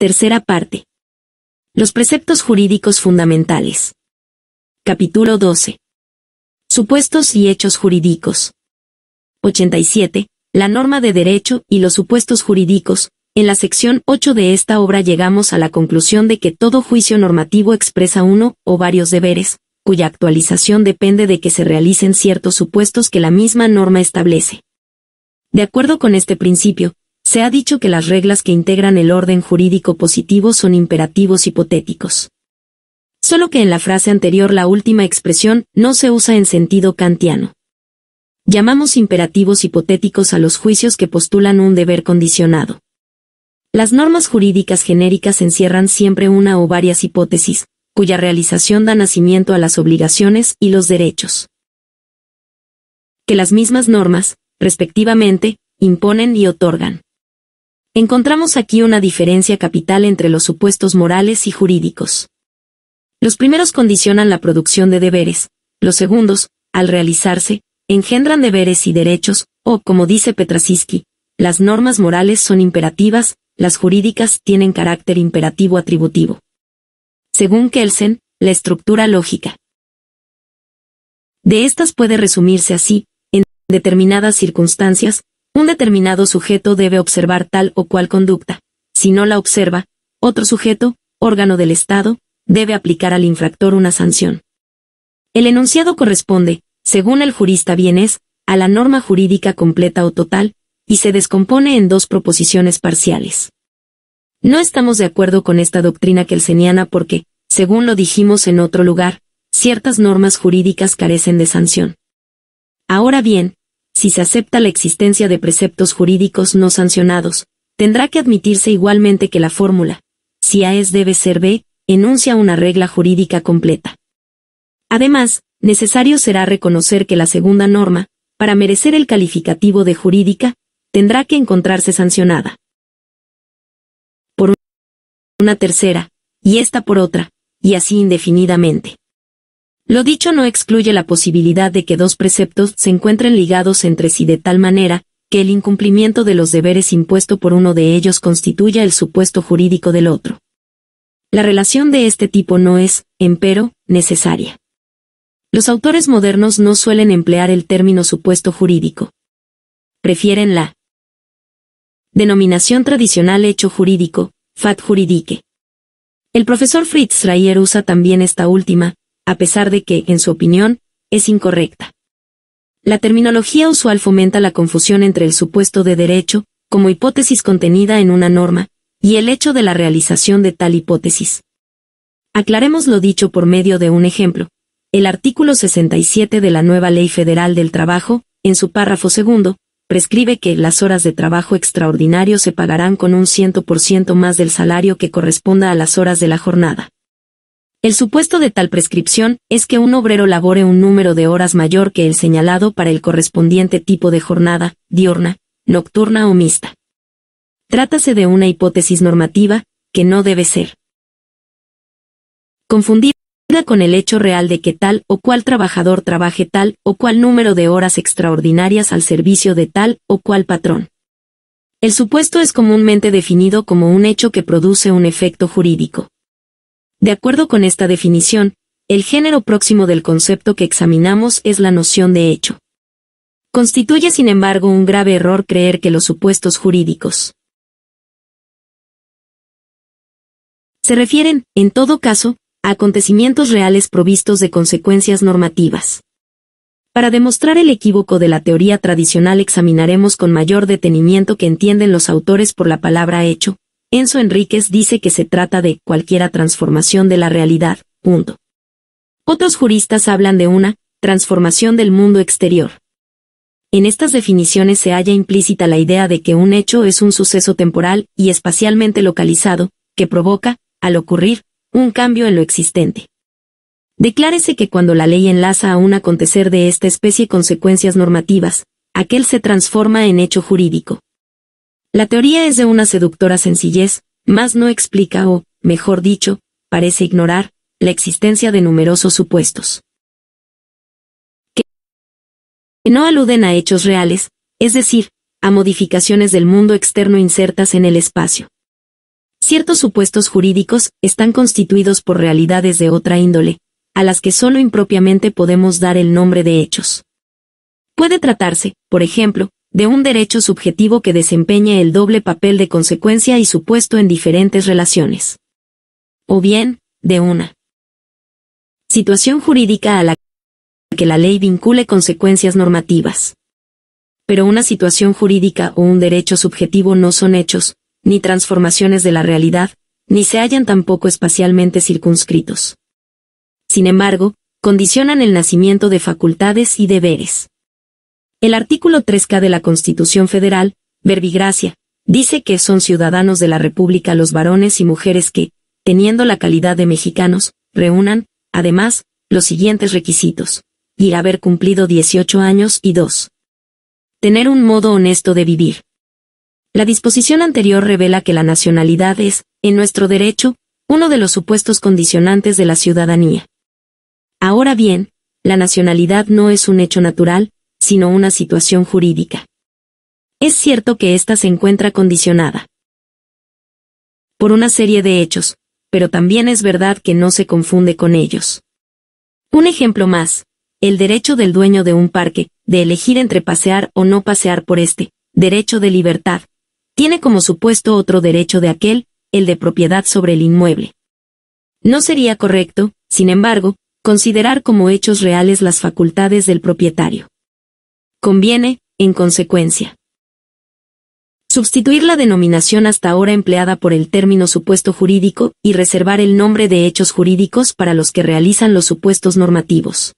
Tercera parte. Los preceptos jurídicos fundamentales. Capítulo 12. Supuestos y hechos jurídicos. 87. La norma de derecho y los supuestos jurídicos. En la sección 8 de esta obra llegamos a la conclusión de que todo juicio normativo expresa uno o varios deberes, cuya actualización depende de que se realicen ciertos supuestos que la misma norma establece. De acuerdo con este principio, se ha dicho que las reglas que integran el orden jurídico positivo son imperativos hipotéticos. Solo que en la frase anterior la última expresión no se usa en sentido kantiano. Llamamos imperativos hipotéticos a los juicios que postulan un deber condicionado. Las normas jurídicas genéricas encierran siempre una o varias hipótesis, cuya realización da nacimiento a las obligaciones y los derechos. Que las mismas normas, respectivamente, imponen y otorgan. Encontramos aquí una diferencia capital entre los supuestos morales y jurídicos. Los primeros condicionan la producción de deberes, los segundos, al realizarse, engendran deberes y derechos, o, como dice Petrasiski, las normas morales son imperativas, las jurídicas tienen carácter imperativo atributivo. Según Kelsen, la estructura lógica. De estas puede resumirse así, en determinadas circunstancias, un determinado sujeto debe observar tal o cual conducta. Si no la observa, otro sujeto, órgano del Estado, debe aplicar al infractor una sanción. El enunciado corresponde, según el jurista Bienes, a la norma jurídica completa o total, y se descompone en dos proposiciones parciales. No estamos de acuerdo con esta doctrina kelseniana porque, según lo dijimos en otro lugar, ciertas normas jurídicas carecen de sanción. Ahora bien, si se acepta la existencia de preceptos jurídicos no sancionados, tendrá que admitirse igualmente que la fórmula, si A es debe ser B, enuncia una regla jurídica completa. Además, necesario será reconocer que la segunda norma, para merecer el calificativo de jurídica, tendrá que encontrarse sancionada. Por una tercera, y esta por otra, y así indefinidamente. Lo dicho no excluye la posibilidad de que dos preceptos se encuentren ligados entre sí de tal manera, que el incumplimiento de los deberes impuesto por uno de ellos constituya el supuesto jurídico del otro. La relación de este tipo no es, empero, necesaria. Los autores modernos no suelen emplear el término supuesto jurídico. Prefieren la denominación tradicional hecho jurídico, fat juridique. El profesor Fritz Schreier usa también esta última, a pesar de que, en su opinión, es incorrecta. La terminología usual fomenta la confusión entre el supuesto de derecho, como hipótesis contenida en una norma, y el hecho de la realización de tal hipótesis. Aclaremos lo dicho por medio de un ejemplo. El artículo 67 de la nueva Ley Federal del Trabajo, en su párrafo segundo, prescribe que las horas de trabajo extraordinario se pagarán con un 100% más del salario que corresponda a las horas de la jornada. El supuesto de tal prescripción es que un obrero labore un número de horas mayor que el señalado para el correspondiente tipo de jornada, diurna, nocturna o mixta. Trátase de una hipótesis normativa, que no debe ser confundida con el hecho real de que tal o cual trabajador trabaje tal o cual número de horas extraordinarias al servicio de tal o cual patrón. El supuesto es comúnmente definido como un hecho que produce un efecto jurídico. De acuerdo con esta definición, el género próximo del concepto que examinamos es la noción de hecho. Constituye, sin embargo, un grave error creer que los supuestos jurídicos se refieren, en todo caso, a acontecimientos reales provistos de consecuencias normativas. Para demostrar el equívoco de la teoría tradicional examinaremos con mayor detenimiento que entienden los autores por la palabra hecho, Enzo Enríquez dice que se trata de cualquiera transformación de la realidad, punto. Otros juristas hablan de una transformación del mundo exterior. En estas definiciones se halla implícita la idea de que un hecho es un suceso temporal y espacialmente localizado, que provoca, al ocurrir, un cambio en lo existente. Declárese que cuando la ley enlaza a un acontecer de esta especie consecuencias normativas, aquel se transforma en hecho jurídico. La teoría es de una seductora sencillez, mas no explica o, mejor dicho, parece ignorar, la existencia de numerosos supuestos. Que no aluden a hechos reales, es decir, a modificaciones del mundo externo insertas en el espacio. Ciertos supuestos jurídicos están constituidos por realidades de otra índole, a las que solo impropiamente podemos dar el nombre de hechos. Puede tratarse, por ejemplo, de un derecho subjetivo que desempeñe el doble papel de consecuencia y supuesto en diferentes relaciones. O bien, de una situación jurídica a la que la ley vincule consecuencias normativas. Pero una situación jurídica o un derecho subjetivo no son hechos, ni transformaciones de la realidad, ni se hallan tampoco espacialmente circunscritos. Sin embargo, condicionan el nacimiento de facultades y deberes. El artículo 3K de la Constitución Federal, verbigracia, dice que son ciudadanos de la República los varones y mujeres que, teniendo la calidad de mexicanos, reúnan, además, los siguientes requisitos. Y haber cumplido 18 años y 2. Tener un modo honesto de vivir. La disposición anterior revela que la nacionalidad es, en nuestro derecho, uno de los supuestos condicionantes de la ciudadanía. Ahora bien, la nacionalidad no es un hecho natural, sino una situación jurídica. Es cierto que ésta se encuentra condicionada por una serie de hechos, pero también es verdad que no se confunde con ellos. Un ejemplo más, el derecho del dueño de un parque, de elegir entre pasear o no pasear por este, derecho de libertad, tiene como supuesto otro derecho de aquel, el de propiedad sobre el inmueble. No sería correcto, sin embargo, considerar como hechos reales las facultades del propietario. Conviene, en consecuencia, sustituir la denominación hasta ahora empleada por el término supuesto jurídico y reservar el nombre de hechos jurídicos para los que realizan los supuestos normativos.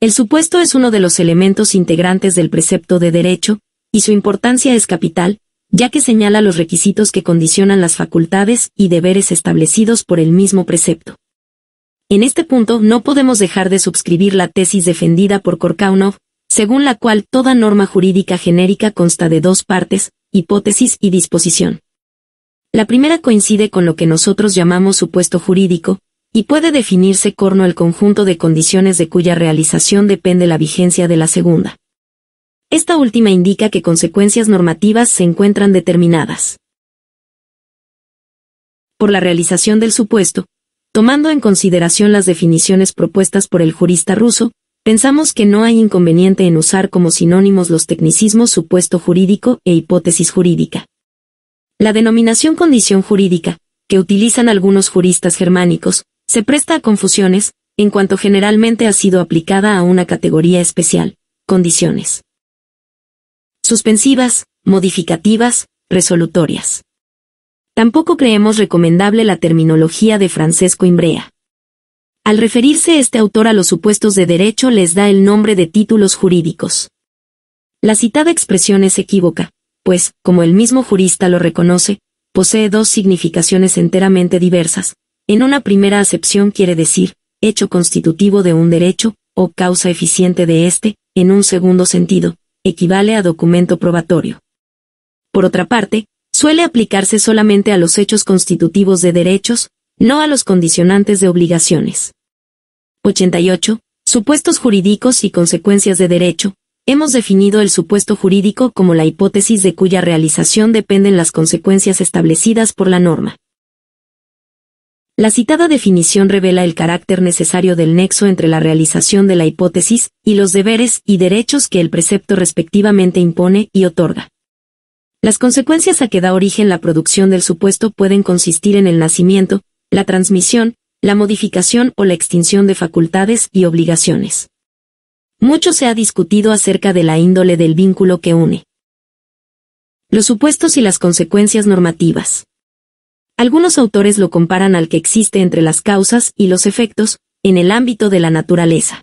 El supuesto es uno de los elementos integrantes del precepto de derecho, y su importancia es capital, ya que señala los requisitos que condicionan las facultades y deberes establecidos por el mismo precepto. En este punto no podemos dejar de suscribir la tesis defendida por Korkaunov, según la cual toda norma jurídica genérica consta de dos partes, hipótesis y disposición. La primera coincide con lo que nosotros llamamos supuesto jurídico, y puede definirse corno el conjunto de condiciones de cuya realización depende la vigencia de la segunda. Esta última indica que consecuencias normativas se encuentran determinadas por la realización del supuesto, tomando en consideración las definiciones propuestas por el jurista ruso, Pensamos que no hay inconveniente en usar como sinónimos los tecnicismos supuesto jurídico e hipótesis jurídica. La denominación condición jurídica, que utilizan algunos juristas germánicos, se presta a confusiones, en cuanto generalmente ha sido aplicada a una categoría especial, condiciones. Suspensivas, modificativas, resolutorias. Tampoco creemos recomendable la terminología de Francesco Imbrea, al referirse este autor a los supuestos de derecho les da el nombre de títulos jurídicos. La citada expresión es equívoca, pues, como el mismo jurista lo reconoce, posee dos significaciones enteramente diversas. En una primera acepción quiere decir, hecho constitutivo de un derecho, o causa eficiente de éste, en un segundo sentido, equivale a documento probatorio. Por otra parte, suele aplicarse solamente a los hechos constitutivos de derechos, no a los condicionantes de obligaciones. 88. Supuestos jurídicos y consecuencias de derecho. Hemos definido el supuesto jurídico como la hipótesis de cuya realización dependen las consecuencias establecidas por la norma. La citada definición revela el carácter necesario del nexo entre la realización de la hipótesis y los deberes y derechos que el precepto respectivamente impone y otorga. Las consecuencias a que da origen la producción del supuesto pueden consistir en el nacimiento, la transmisión, la modificación o la extinción de facultades y obligaciones. Mucho se ha discutido acerca de la índole del vínculo que une. Los supuestos y las consecuencias normativas. Algunos autores lo comparan al que existe entre las causas y los efectos, en el ámbito de la naturaleza.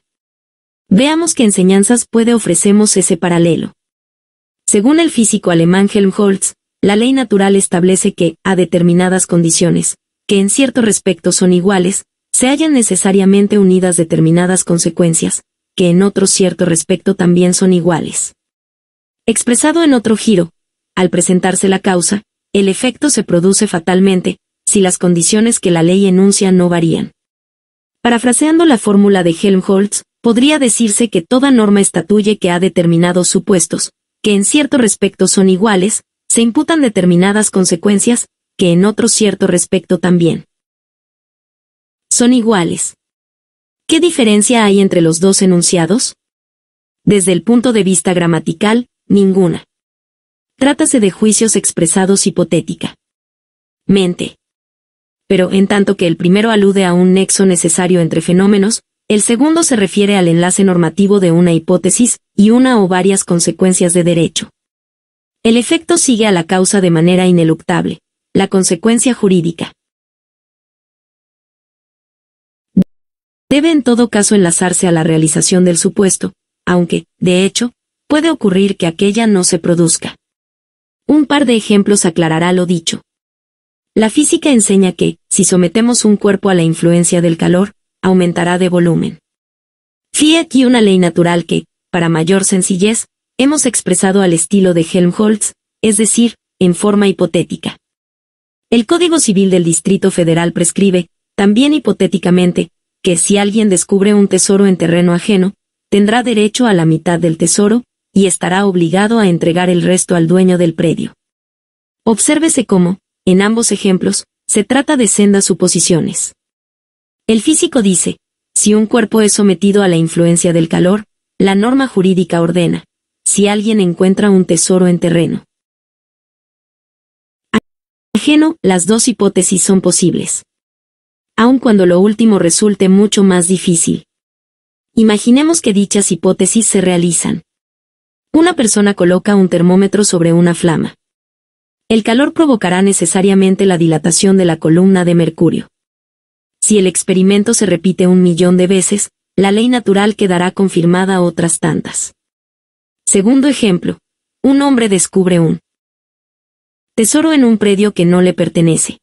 Veamos qué enseñanzas puede ofrecemos ese paralelo. Según el físico alemán Helmholtz, la ley natural establece que, a determinadas condiciones, que en cierto respecto son iguales, se hallan necesariamente unidas determinadas consecuencias, que en otro cierto respecto también son iguales. Expresado en otro giro, al presentarse la causa, el efecto se produce fatalmente, si las condiciones que la ley enuncia no varían. Parafraseando la fórmula de Helmholtz, podría decirse que toda norma estatuye que ha determinados supuestos, que en cierto respecto son iguales, se imputan determinadas consecuencias, que en otro cierto respecto también. Son iguales. ¿Qué diferencia hay entre los dos enunciados? Desde el punto de vista gramatical, ninguna. Trátase de juicios expresados hipotética. Mente. Pero en tanto que el primero alude a un nexo necesario entre fenómenos, el segundo se refiere al enlace normativo de una hipótesis y una o varias consecuencias de derecho. El efecto sigue a la causa de manera ineluctable. La consecuencia jurídica. Debe en todo caso enlazarse a la realización del supuesto, aunque, de hecho, puede ocurrir que aquella no se produzca. Un par de ejemplos aclarará lo dicho. La física enseña que, si sometemos un cuerpo a la influencia del calor, aumentará de volumen. Fíe aquí una ley natural que, para mayor sencillez, hemos expresado al estilo de Helmholtz, es decir, en forma hipotética. El Código Civil del Distrito Federal prescribe, también hipotéticamente, que si alguien descubre un tesoro en terreno ajeno, tendrá derecho a la mitad del tesoro, y estará obligado a entregar el resto al dueño del predio. Obsérvese cómo, en ambos ejemplos, se trata de sendas suposiciones. El físico dice, si un cuerpo es sometido a la influencia del calor, la norma jurídica ordena, si alguien encuentra un tesoro en terreno, ajeno, las dos hipótesis son posibles. Aun cuando lo último resulte mucho más difícil. Imaginemos que dichas hipótesis se realizan. Una persona coloca un termómetro sobre una flama. El calor provocará necesariamente la dilatación de la columna de mercurio. Si el experimento se repite un millón de veces, la ley natural quedará confirmada otras tantas. Segundo ejemplo. Un hombre descubre un tesoro en un predio que no le pertenece.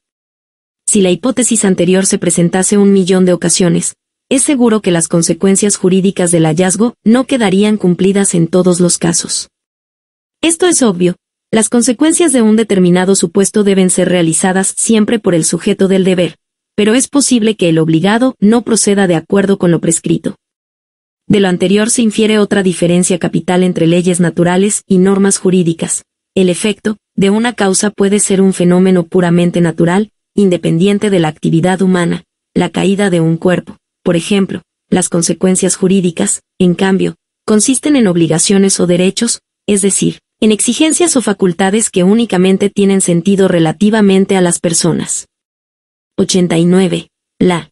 Si la hipótesis anterior se presentase un millón de ocasiones, es seguro que las consecuencias jurídicas del hallazgo no quedarían cumplidas en todos los casos. Esto es obvio, las consecuencias de un determinado supuesto deben ser realizadas siempre por el sujeto del deber, pero es posible que el obligado no proceda de acuerdo con lo prescrito. De lo anterior se infiere otra diferencia capital entre leyes naturales y normas jurídicas, el efecto de una causa puede ser un fenómeno puramente natural, independiente de la actividad humana, la caída de un cuerpo, por ejemplo, las consecuencias jurídicas, en cambio, consisten en obligaciones o derechos, es decir, en exigencias o facultades que únicamente tienen sentido relativamente a las personas. 89. La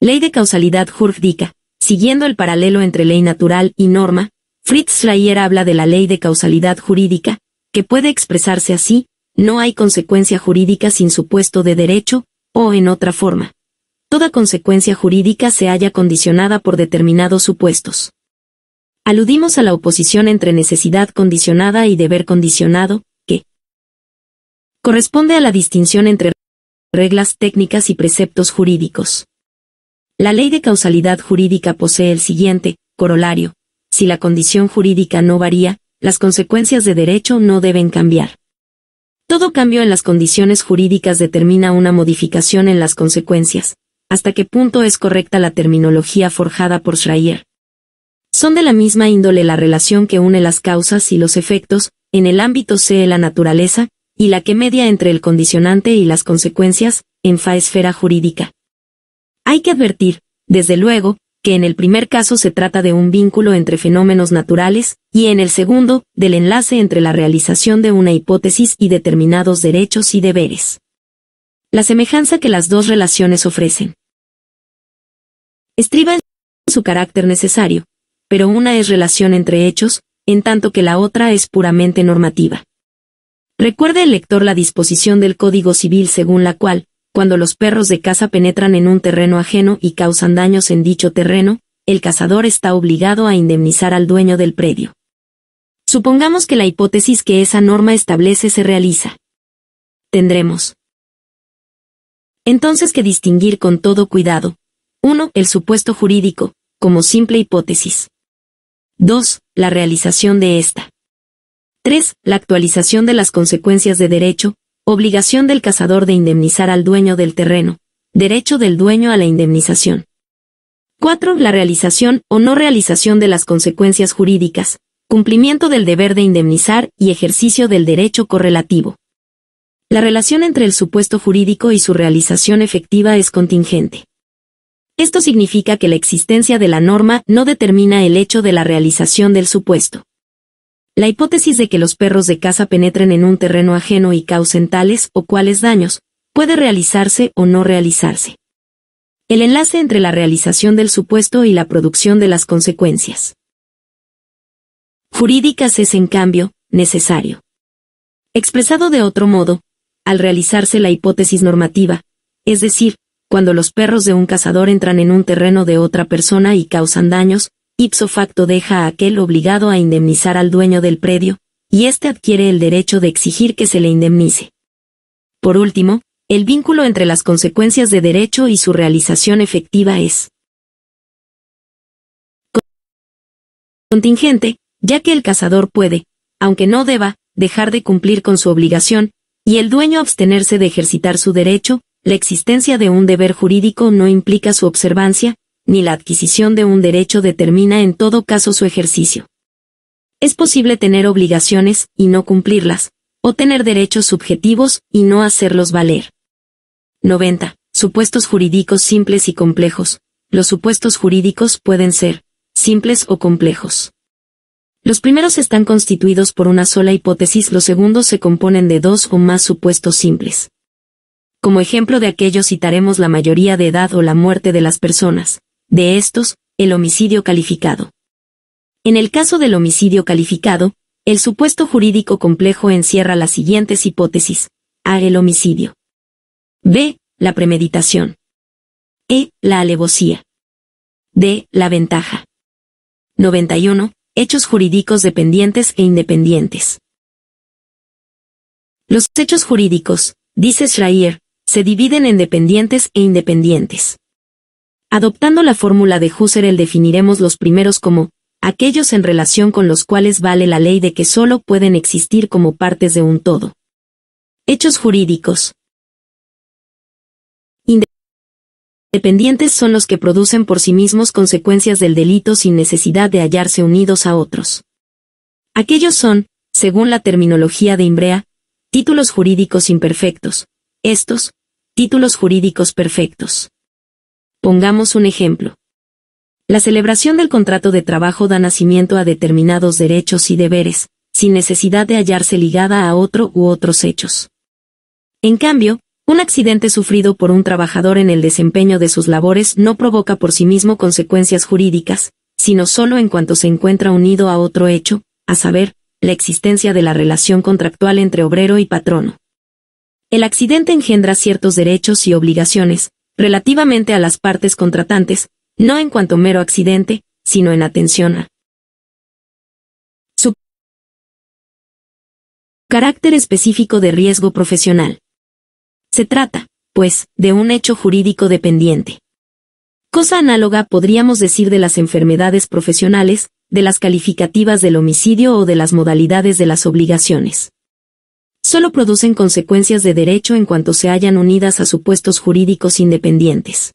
Ley de causalidad jurídica, siguiendo el paralelo entre ley natural y norma, Fritz Schreier habla de la ley de causalidad jurídica, que puede expresarse así, no hay consecuencia jurídica sin supuesto de derecho, o en otra forma. Toda consecuencia jurídica se halla condicionada por determinados supuestos. Aludimos a la oposición entre necesidad condicionada y deber condicionado, que corresponde a la distinción entre reglas técnicas y preceptos jurídicos. La ley de causalidad jurídica posee el siguiente, corolario, si la condición jurídica no varía, las consecuencias de derecho no deben cambiar. Todo cambio en las condiciones jurídicas determina una modificación en las consecuencias. ¿Hasta qué punto es correcta la terminología forjada por Schreier? Son de la misma índole la relación que une las causas y los efectos, en el ámbito C la naturaleza, y la que media entre el condicionante y las consecuencias, en fa esfera jurídica. Hay que advertir, desde luego, que en el primer caso se trata de un vínculo entre fenómenos naturales, y en el segundo, del enlace entre la realización de una hipótesis y determinados derechos y deberes. La semejanza que las dos relaciones ofrecen. Estriba en su carácter necesario, pero una es relación entre hechos, en tanto que la otra es puramente normativa. Recuerde el lector la disposición del Código Civil según la cual, cuando los perros de caza penetran en un terreno ajeno y causan daños en dicho terreno, el cazador está obligado a indemnizar al dueño del predio. Supongamos que la hipótesis que esa norma establece se realiza. Tendremos. Entonces que distinguir con todo cuidado. 1. El supuesto jurídico, como simple hipótesis. 2. La realización de esta. 3. La actualización de las consecuencias de derecho, Obligación del cazador de indemnizar al dueño del terreno. Derecho del dueño a la indemnización. 4. La realización o no realización de las consecuencias jurídicas. Cumplimiento del deber de indemnizar y ejercicio del derecho correlativo. La relación entre el supuesto jurídico y su realización efectiva es contingente. Esto significa que la existencia de la norma no determina el hecho de la realización del supuesto. La hipótesis de que los perros de caza penetren en un terreno ajeno y causen tales o cuales daños, puede realizarse o no realizarse. El enlace entre la realización del supuesto y la producción de las consecuencias. Jurídicas es, en cambio, necesario. Expresado de otro modo, al realizarse la hipótesis normativa, es decir, cuando los perros de un cazador entran en un terreno de otra persona y causan daños, ipso facto deja a aquel obligado a indemnizar al dueño del predio, y éste adquiere el derecho de exigir que se le indemnice. Por último, el vínculo entre las consecuencias de derecho y su realización efectiva es contingente, ya que el cazador puede, aunque no deba, dejar de cumplir con su obligación, y el dueño abstenerse de ejercitar su derecho, la existencia de un deber jurídico no implica su observancia, ni la adquisición de un derecho determina en todo caso su ejercicio. Es posible tener obligaciones y no cumplirlas, o tener derechos subjetivos y no hacerlos valer. 90. Supuestos jurídicos simples y complejos. Los supuestos jurídicos pueden ser simples o complejos. Los primeros están constituidos por una sola hipótesis, los segundos se componen de dos o más supuestos simples. Como ejemplo de aquello citaremos la mayoría de edad o la muerte de las personas, de estos, el homicidio calificado. En el caso del homicidio calificado, el supuesto jurídico complejo encierra las siguientes hipótesis. A. El homicidio. B. La premeditación. E. La alevosía. D. La ventaja. 91. Hechos jurídicos dependientes e independientes. Los hechos jurídicos, dice Schreier, se dividen en dependientes e independientes. Adoptando la fórmula de Husserl definiremos los primeros como aquellos en relación con los cuales vale la ley de que solo pueden existir como partes de un todo. Hechos jurídicos. Independientes son los que producen por sí mismos consecuencias del delito sin necesidad de hallarse unidos a otros. Aquellos son, según la terminología de Imbrea, títulos jurídicos imperfectos. Estos, títulos jurídicos perfectos. Pongamos un ejemplo. La celebración del contrato de trabajo da nacimiento a determinados derechos y deberes, sin necesidad de hallarse ligada a otro u otros hechos. En cambio, un accidente sufrido por un trabajador en el desempeño de sus labores no provoca por sí mismo consecuencias jurídicas, sino solo en cuanto se encuentra unido a otro hecho, a saber, la existencia de la relación contractual entre obrero y patrono. El accidente engendra ciertos derechos y obligaciones, relativamente a las partes contratantes, no en cuanto mero accidente, sino en atención a su carácter específico de riesgo profesional. Se trata, pues, de un hecho jurídico dependiente. Cosa análoga podríamos decir de las enfermedades profesionales, de las calificativas del homicidio o de las modalidades de las obligaciones solo producen consecuencias de derecho en cuanto se hayan unidas a supuestos jurídicos independientes.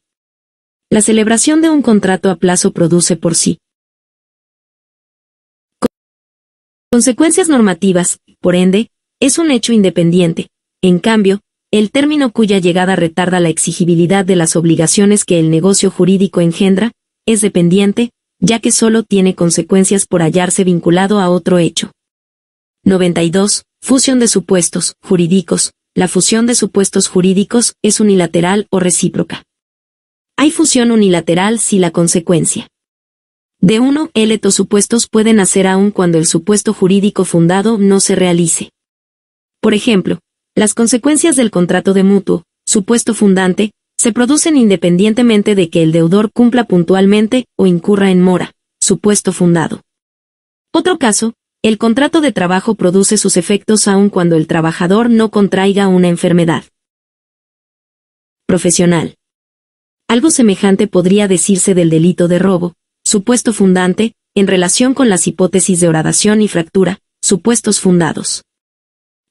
La celebración de un contrato a plazo produce por sí consecuencias normativas, por ende, es un hecho independiente. En cambio, el término cuya llegada retarda la exigibilidad de las obligaciones que el negocio jurídico engendra, es dependiente, ya que solo tiene consecuencias por hallarse vinculado a otro hecho. 92. Fusión de supuestos jurídicos. La fusión de supuestos jurídicos es unilateral o recíproca. Hay fusión unilateral si la consecuencia de uno életos supuestos pueden hacer aun cuando el supuesto jurídico fundado no se realice. Por ejemplo, las consecuencias del contrato de mutuo, supuesto fundante, se producen independientemente de que el deudor cumpla puntualmente o incurra en mora, supuesto fundado. Otro caso, el contrato de trabajo produce sus efectos aun cuando el trabajador no contraiga una enfermedad. Profesional. Algo semejante podría decirse del delito de robo, supuesto fundante, en relación con las hipótesis de horadación y fractura, supuestos fundados.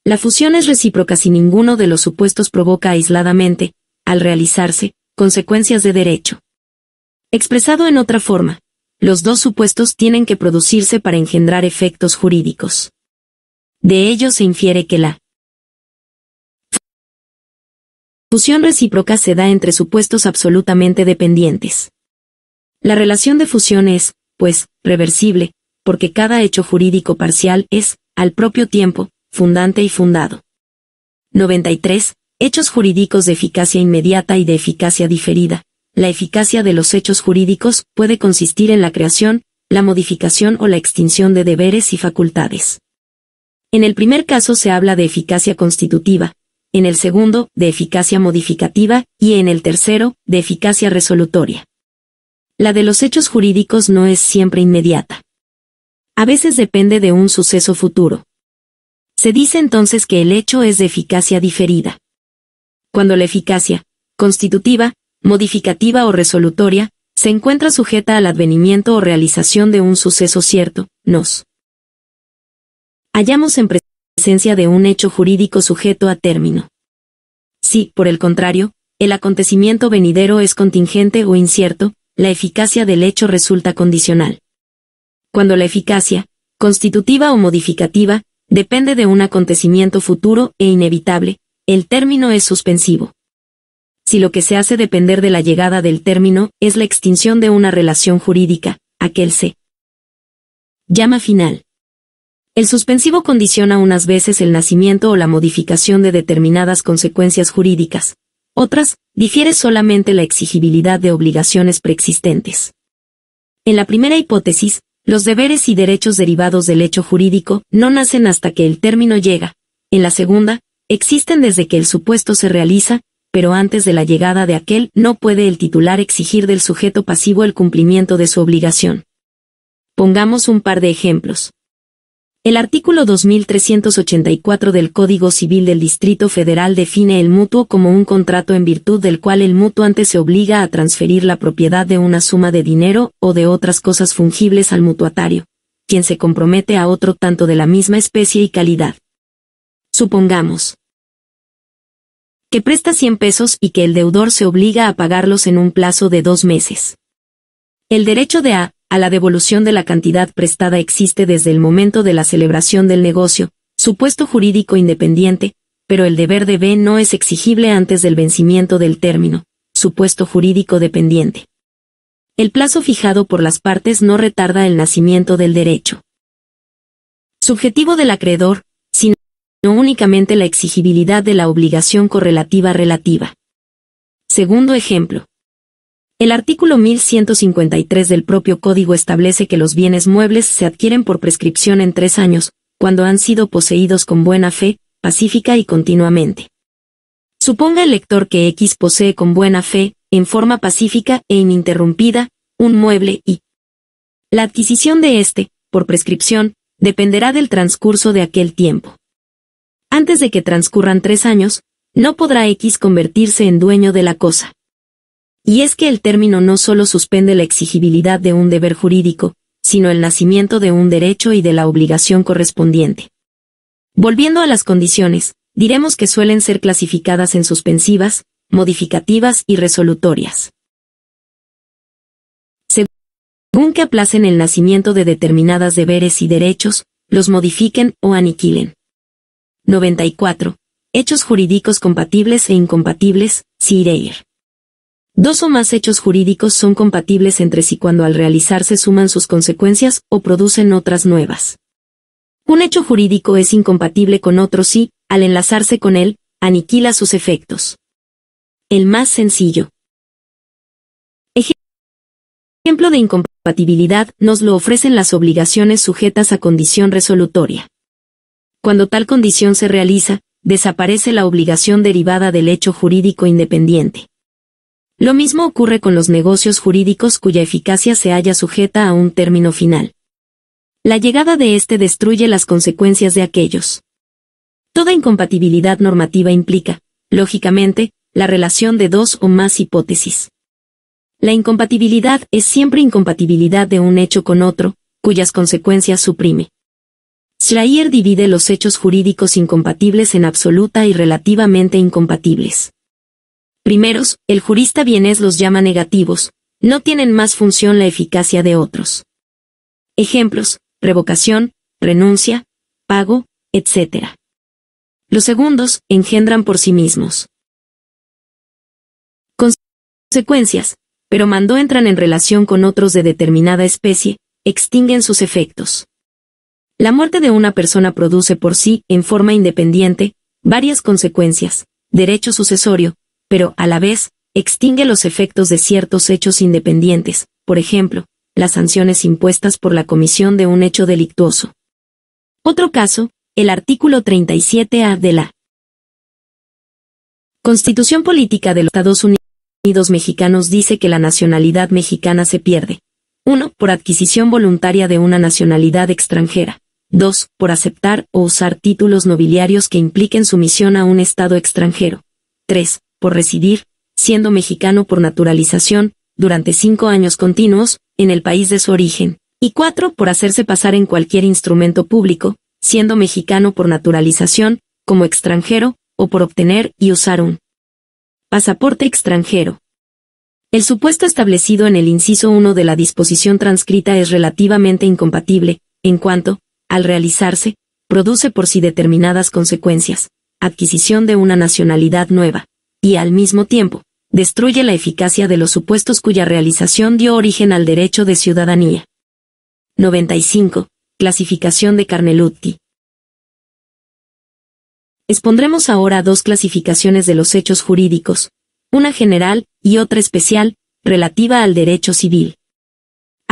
La fusión es recíproca si ninguno de los supuestos provoca aisladamente, al realizarse, consecuencias de derecho. Expresado en otra forma, los dos supuestos tienen que producirse para engendrar efectos jurídicos. De ello se infiere que la fusión recíproca se da entre supuestos absolutamente dependientes. La relación de fusión es, pues, reversible, porque cada hecho jurídico parcial es, al propio tiempo, fundante y fundado. 93. Hechos jurídicos de eficacia inmediata y de eficacia diferida, la eficacia de los hechos jurídicos puede consistir en la creación, la modificación o la extinción de deberes y facultades. En el primer caso se habla de eficacia constitutiva, en el segundo, de eficacia modificativa, y en el tercero, de eficacia resolutoria. La de los hechos jurídicos no es siempre inmediata. A veces depende de un suceso futuro. Se dice entonces que el hecho es de eficacia diferida. Cuando la eficacia, constitutiva, modificativa o resolutoria, se encuentra sujeta al advenimiento o realización de un suceso cierto, nos. Hallamos en presencia de un hecho jurídico sujeto a término. Si, por el contrario, el acontecimiento venidero es contingente o incierto, la eficacia del hecho resulta condicional. Cuando la eficacia, constitutiva o modificativa, depende de un acontecimiento futuro e inevitable, el término es suspensivo si lo que se hace depender de la llegada del término es la extinción de una relación jurídica, aquel se llama final. El suspensivo condiciona unas veces el nacimiento o la modificación de determinadas consecuencias jurídicas, otras, difiere solamente la exigibilidad de obligaciones preexistentes. En la primera hipótesis, los deberes y derechos derivados del hecho jurídico no nacen hasta que el término llega. En la segunda, existen desde que el supuesto se realiza pero antes de la llegada de aquel no puede el titular exigir del sujeto pasivo el cumplimiento de su obligación. Pongamos un par de ejemplos. El artículo 2384 del Código Civil del Distrito Federal define el mutuo como un contrato en virtud del cual el mutuante se obliga a transferir la propiedad de una suma de dinero o de otras cosas fungibles al mutuatario, quien se compromete a otro tanto de la misma especie y calidad. Supongamos, que presta 100 pesos y que el deudor se obliga a pagarlos en un plazo de dos meses. El derecho de A, a la devolución de la cantidad prestada existe desde el momento de la celebración del negocio, supuesto jurídico independiente, pero el deber de B no es exigible antes del vencimiento del término, supuesto jurídico dependiente. El plazo fijado por las partes no retarda el nacimiento del derecho. Subjetivo del acreedor, no únicamente la exigibilidad de la obligación correlativa relativa. Segundo ejemplo. El artículo 1153 del propio código establece que los bienes muebles se adquieren por prescripción en tres años, cuando han sido poseídos con buena fe, pacífica y continuamente. Suponga el lector que X posee con buena fe, en forma pacífica e ininterrumpida, un mueble y la adquisición de este por prescripción, dependerá del transcurso de aquel tiempo antes de que transcurran tres años, no podrá X convertirse en dueño de la cosa. Y es que el término no solo suspende la exigibilidad de un deber jurídico, sino el nacimiento de un derecho y de la obligación correspondiente. Volviendo a las condiciones, diremos que suelen ser clasificadas en suspensivas, modificativas y resolutorias. Según que aplacen el nacimiento de determinadas deberes y derechos, los modifiquen o aniquilen. 94. Hechos jurídicos compatibles e incompatibles, ir Dos o más hechos jurídicos son compatibles entre sí cuando al realizarse suman sus consecuencias o producen otras nuevas. Un hecho jurídico es incompatible con otro si, al enlazarse con él, aniquila sus efectos. El más sencillo. Ejemplo de incompatibilidad nos lo ofrecen las obligaciones sujetas a condición resolutoria. Cuando tal condición se realiza, desaparece la obligación derivada del hecho jurídico independiente. Lo mismo ocurre con los negocios jurídicos cuya eficacia se halla sujeta a un término final. La llegada de éste destruye las consecuencias de aquellos. Toda incompatibilidad normativa implica, lógicamente, la relación de dos o más hipótesis. La incompatibilidad es siempre incompatibilidad de un hecho con otro, cuyas consecuencias suprime. Schreier divide los hechos jurídicos incompatibles en absoluta y relativamente incompatibles. Primeros, el jurista bienes los llama negativos, no tienen más función la eficacia de otros. Ejemplos, revocación, renuncia, pago, etc. Los segundos engendran por sí mismos. Consecuencias, pero mandó entran en relación con otros de determinada especie, extinguen sus efectos. La muerte de una persona produce por sí, en forma independiente, varias consecuencias, derecho sucesorio, pero, a la vez, extingue los efectos de ciertos hechos independientes, por ejemplo, las sanciones impuestas por la comisión de un hecho delictuoso. Otro caso, el artículo 37A de la Constitución Política de los Estados Unidos Mexicanos dice que la nacionalidad mexicana se pierde. 1. Por adquisición voluntaria de una nacionalidad extranjera. 2. Por aceptar o usar títulos nobiliarios que impliquen sumisión a un Estado extranjero. 3. Por residir, siendo mexicano por naturalización, durante cinco años continuos, en el país de su origen. Y 4. Por hacerse pasar en cualquier instrumento público, siendo mexicano por naturalización, como extranjero, o por obtener y usar un pasaporte extranjero. El supuesto establecido en el inciso 1 de la disposición transcrita es relativamente incompatible, en cuanto, al realizarse, produce por sí determinadas consecuencias, adquisición de una nacionalidad nueva, y al mismo tiempo, destruye la eficacia de los supuestos cuya realización dio origen al derecho de ciudadanía. 95. Clasificación de Carnelutti. Expondremos ahora dos clasificaciones de los hechos jurídicos, una general y otra especial, relativa al derecho civil.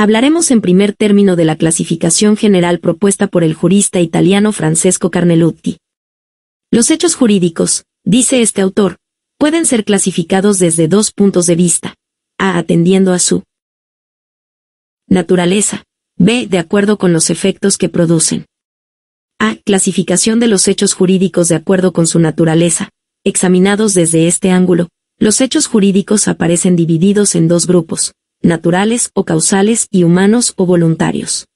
Hablaremos en primer término de la clasificación general propuesta por el jurista italiano Francesco Carnelutti. Los hechos jurídicos, dice este autor, pueden ser clasificados desde dos puntos de vista. A. Atendiendo a su naturaleza. B. De acuerdo con los efectos que producen. A. Clasificación de los hechos jurídicos de acuerdo con su naturaleza. Examinados desde este ángulo, los hechos jurídicos aparecen divididos en dos grupos, naturales o causales y humanos o voluntarios.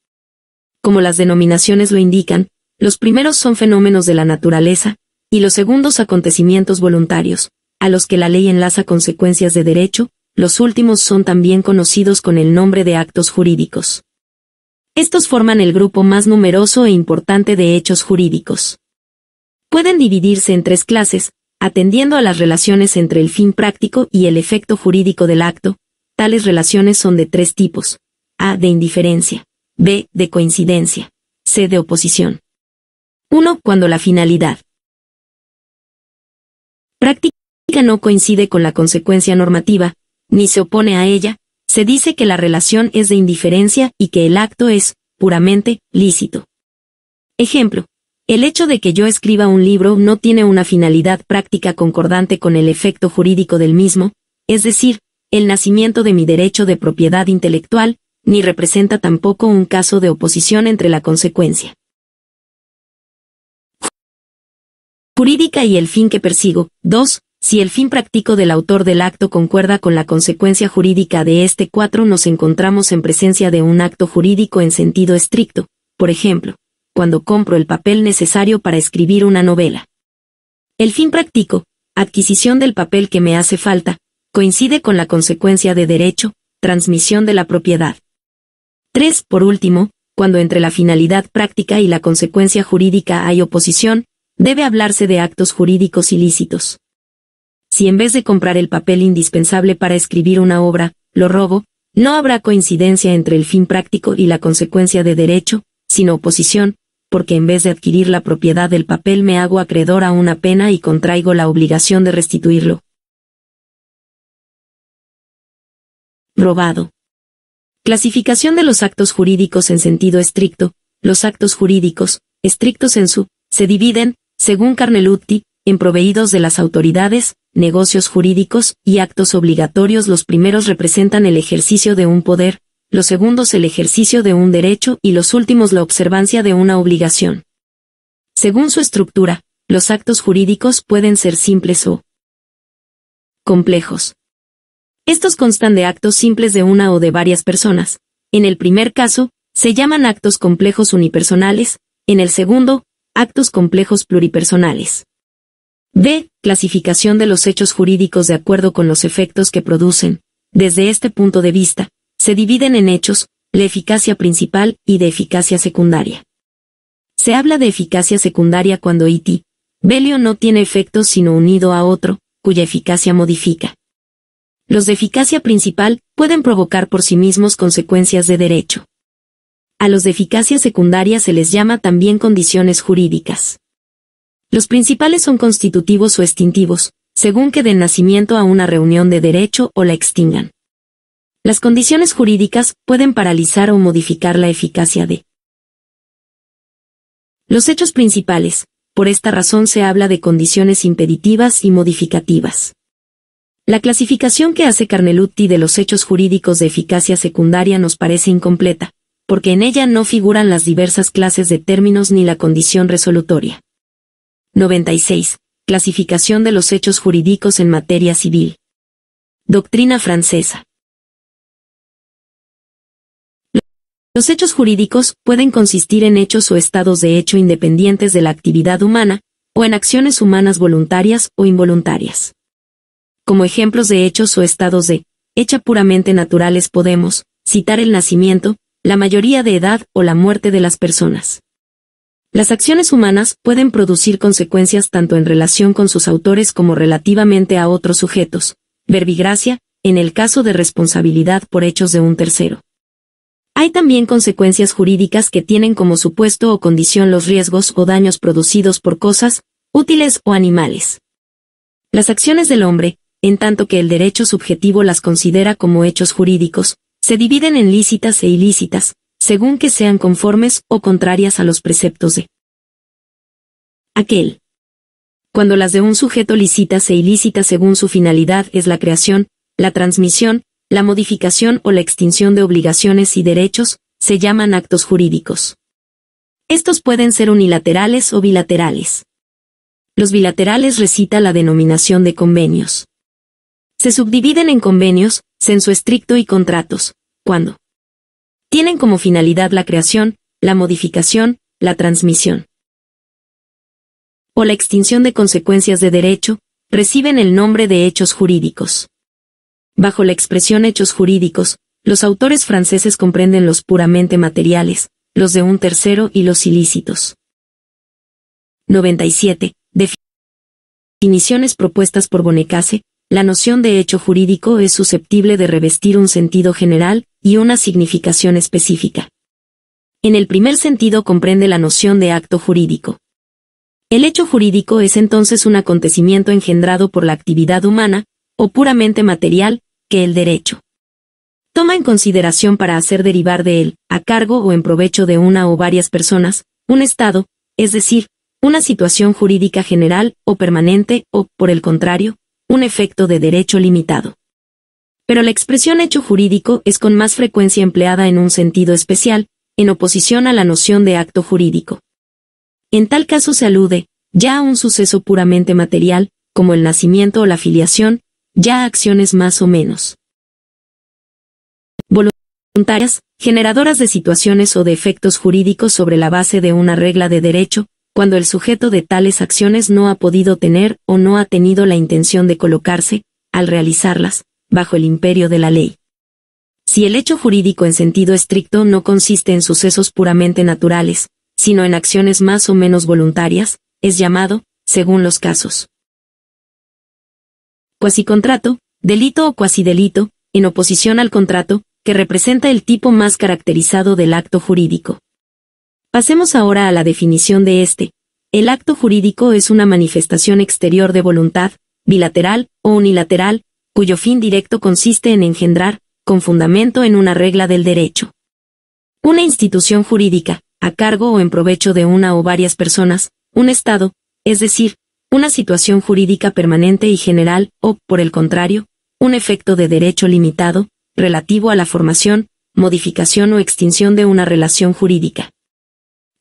Como las denominaciones lo indican, los primeros son fenómenos de la naturaleza, y los segundos acontecimientos voluntarios, a los que la ley enlaza consecuencias de derecho, los últimos son también conocidos con el nombre de actos jurídicos. Estos forman el grupo más numeroso e importante de hechos jurídicos. Pueden dividirse en tres clases, atendiendo a las relaciones entre el fin práctico y el efecto jurídico del acto, Tales relaciones son de tres tipos. A. De indiferencia. B. De coincidencia. C. De oposición. 1. Cuando la finalidad práctica no coincide con la consecuencia normativa, ni se opone a ella, se dice que la relación es de indiferencia y que el acto es, puramente, lícito. Ejemplo. El hecho de que yo escriba un libro no tiene una finalidad práctica concordante con el efecto jurídico del mismo, es decir, el nacimiento de mi derecho de propiedad intelectual, ni representa tampoco un caso de oposición entre la consecuencia jurídica y el fin que persigo. 2. Si el fin práctico del autor del acto concuerda con la consecuencia jurídica de este 4, nos encontramos en presencia de un acto jurídico en sentido estricto, por ejemplo, cuando compro el papel necesario para escribir una novela. El fin práctico, adquisición del papel que me hace falta, coincide con la consecuencia de derecho, transmisión de la propiedad. 3. Por último, cuando entre la finalidad práctica y la consecuencia jurídica hay oposición, debe hablarse de actos jurídicos ilícitos. Si en vez de comprar el papel indispensable para escribir una obra, lo robo, no habrá coincidencia entre el fin práctico y la consecuencia de derecho, sino oposición, porque en vez de adquirir la propiedad del papel me hago acreedor a una pena y contraigo la obligación de restituirlo. robado. Clasificación de los actos jurídicos en sentido estricto. Los actos jurídicos, estrictos en su, se dividen, según Carnelutti, en proveídos de las autoridades, negocios jurídicos y actos obligatorios. Los primeros representan el ejercicio de un poder, los segundos el ejercicio de un derecho y los últimos la observancia de una obligación. Según su estructura, los actos jurídicos pueden ser simples o complejos. Estos constan de actos simples de una o de varias personas. En el primer caso, se llaman actos complejos unipersonales, en el segundo, actos complejos pluripersonales. D. Clasificación de los hechos jurídicos de acuerdo con los efectos que producen. Desde este punto de vista, se dividen en hechos, la eficacia principal y de eficacia secundaria. Se habla de eficacia secundaria cuando IT, Belio no tiene efectos sino unido a otro, cuya eficacia modifica los de eficacia principal pueden provocar por sí mismos consecuencias de derecho. A los de eficacia secundaria se les llama también condiciones jurídicas. Los principales son constitutivos o extintivos, según que den nacimiento a una reunión de derecho o la extingan. Las condiciones jurídicas pueden paralizar o modificar la eficacia de los hechos principales, por esta razón se habla de condiciones impeditivas y modificativas. La clasificación que hace Carnelutti de los hechos jurídicos de eficacia secundaria nos parece incompleta, porque en ella no figuran las diversas clases de términos ni la condición resolutoria. 96. Clasificación de los hechos jurídicos en materia civil. Doctrina francesa. Los hechos jurídicos pueden consistir en hechos o estados de hecho independientes de la actividad humana, o en acciones humanas voluntarias o involuntarias. Como ejemplos de hechos o estados de hecha puramente naturales podemos citar el nacimiento, la mayoría de edad o la muerte de las personas. Las acciones humanas pueden producir consecuencias tanto en relación con sus autores como relativamente a otros sujetos, verbigracia, en el caso de responsabilidad por hechos de un tercero. Hay también consecuencias jurídicas que tienen como supuesto o condición los riesgos o daños producidos por cosas, útiles o animales. Las acciones del hombre, en tanto que el derecho subjetivo las considera como hechos jurídicos, se dividen en lícitas e ilícitas, según que sean conformes o contrarias a los preceptos de aquel. Cuando las de un sujeto lícitas e ilícitas según su finalidad es la creación, la transmisión, la modificación o la extinción de obligaciones y derechos, se llaman actos jurídicos. Estos pueden ser unilaterales o bilaterales. Los bilaterales recita la denominación de convenios se subdividen en convenios, censo estricto y contratos, cuando tienen como finalidad la creación, la modificación, la transmisión o la extinción de consecuencias de derecho, reciben el nombre de hechos jurídicos. Bajo la expresión hechos jurídicos, los autores franceses comprenden los puramente materiales, los de un tercero y los ilícitos. 97. Definiciones propuestas por Bonecase, la noción de hecho jurídico es susceptible de revestir un sentido general y una significación específica. En el primer sentido comprende la noción de acto jurídico. El hecho jurídico es entonces un acontecimiento engendrado por la actividad humana, o puramente material, que el derecho toma en consideración para hacer derivar de él, a cargo o en provecho de una o varias personas, un Estado, es decir, una situación jurídica general o permanente o, por el contrario, un efecto de derecho limitado. Pero la expresión hecho jurídico es con más frecuencia empleada en un sentido especial, en oposición a la noción de acto jurídico. En tal caso se alude, ya a un suceso puramente material, como el nacimiento o la filiación, ya a acciones más o menos voluntarias, generadoras de situaciones o de efectos jurídicos sobre la base de una regla de derecho, cuando el sujeto de tales acciones no ha podido tener o no ha tenido la intención de colocarse, al realizarlas, bajo el imperio de la ley. Si el hecho jurídico en sentido estricto no consiste en sucesos puramente naturales, sino en acciones más o menos voluntarias, es llamado, según los casos. Cuasicontrato, delito o cuasidelito, en oposición al contrato, que representa el tipo más caracterizado del acto jurídico. Pasemos ahora a la definición de este. El acto jurídico es una manifestación exterior de voluntad, bilateral o unilateral, cuyo fin directo consiste en engendrar, con fundamento en una regla del derecho. Una institución jurídica, a cargo o en provecho de una o varias personas, un Estado, es decir, una situación jurídica permanente y general, o, por el contrario, un efecto de derecho limitado, relativo a la formación, modificación o extinción de una relación jurídica.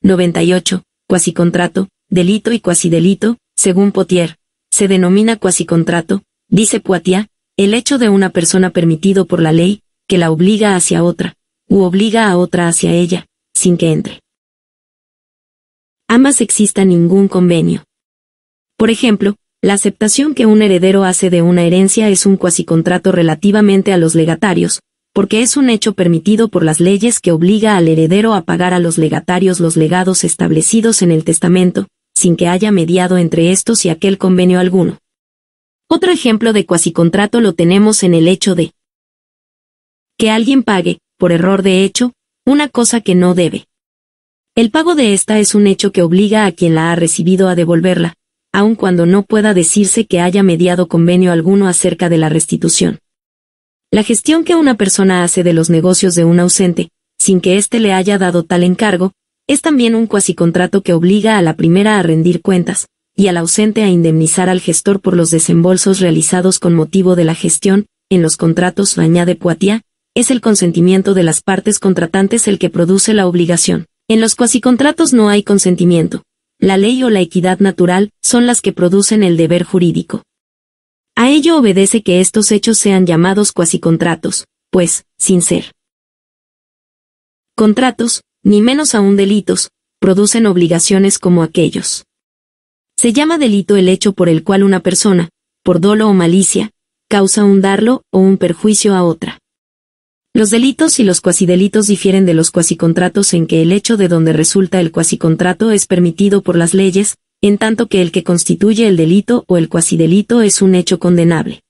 98, cuasi delito y cuasidelito, según Potier, se denomina cuasicontrato, dice Poitier, el hecho de una persona permitido por la ley, que la obliga hacia otra, u obliga a otra hacia ella, sin que entre. Ambas exista ningún convenio. Por ejemplo, la aceptación que un heredero hace de una herencia es un cuasicontrato relativamente a los legatarios, porque es un hecho permitido por las leyes que obliga al heredero a pagar a los legatarios los legados establecidos en el testamento, sin que haya mediado entre estos y aquel convenio alguno. Otro ejemplo de cuasicontrato lo tenemos en el hecho de que alguien pague, por error de hecho, una cosa que no debe. El pago de esta es un hecho que obliga a quien la ha recibido a devolverla, aun cuando no pueda decirse que haya mediado convenio alguno acerca de la restitución. La gestión que una persona hace de los negocios de un ausente, sin que éste le haya dado tal encargo, es también un cuasicontrato que obliga a la primera a rendir cuentas, y al ausente a indemnizar al gestor por los desembolsos realizados con motivo de la gestión, en los contratos añade Poitier, es el consentimiento de las partes contratantes el que produce la obligación. En los cuasicontratos no hay consentimiento. La ley o la equidad natural son las que producen el deber jurídico. A ello obedece que estos hechos sean llamados cuasicontratos, pues, sin ser contratos, ni menos aún delitos, producen obligaciones como aquellos. Se llama delito el hecho por el cual una persona, por dolo o malicia, causa un darlo o un perjuicio a otra. Los delitos y los cuasidelitos difieren de los cuasicontratos en que el hecho de donde resulta el cuasicontrato es permitido por las leyes, en tanto que el que constituye el delito o el cuasidelito es un hecho condenable.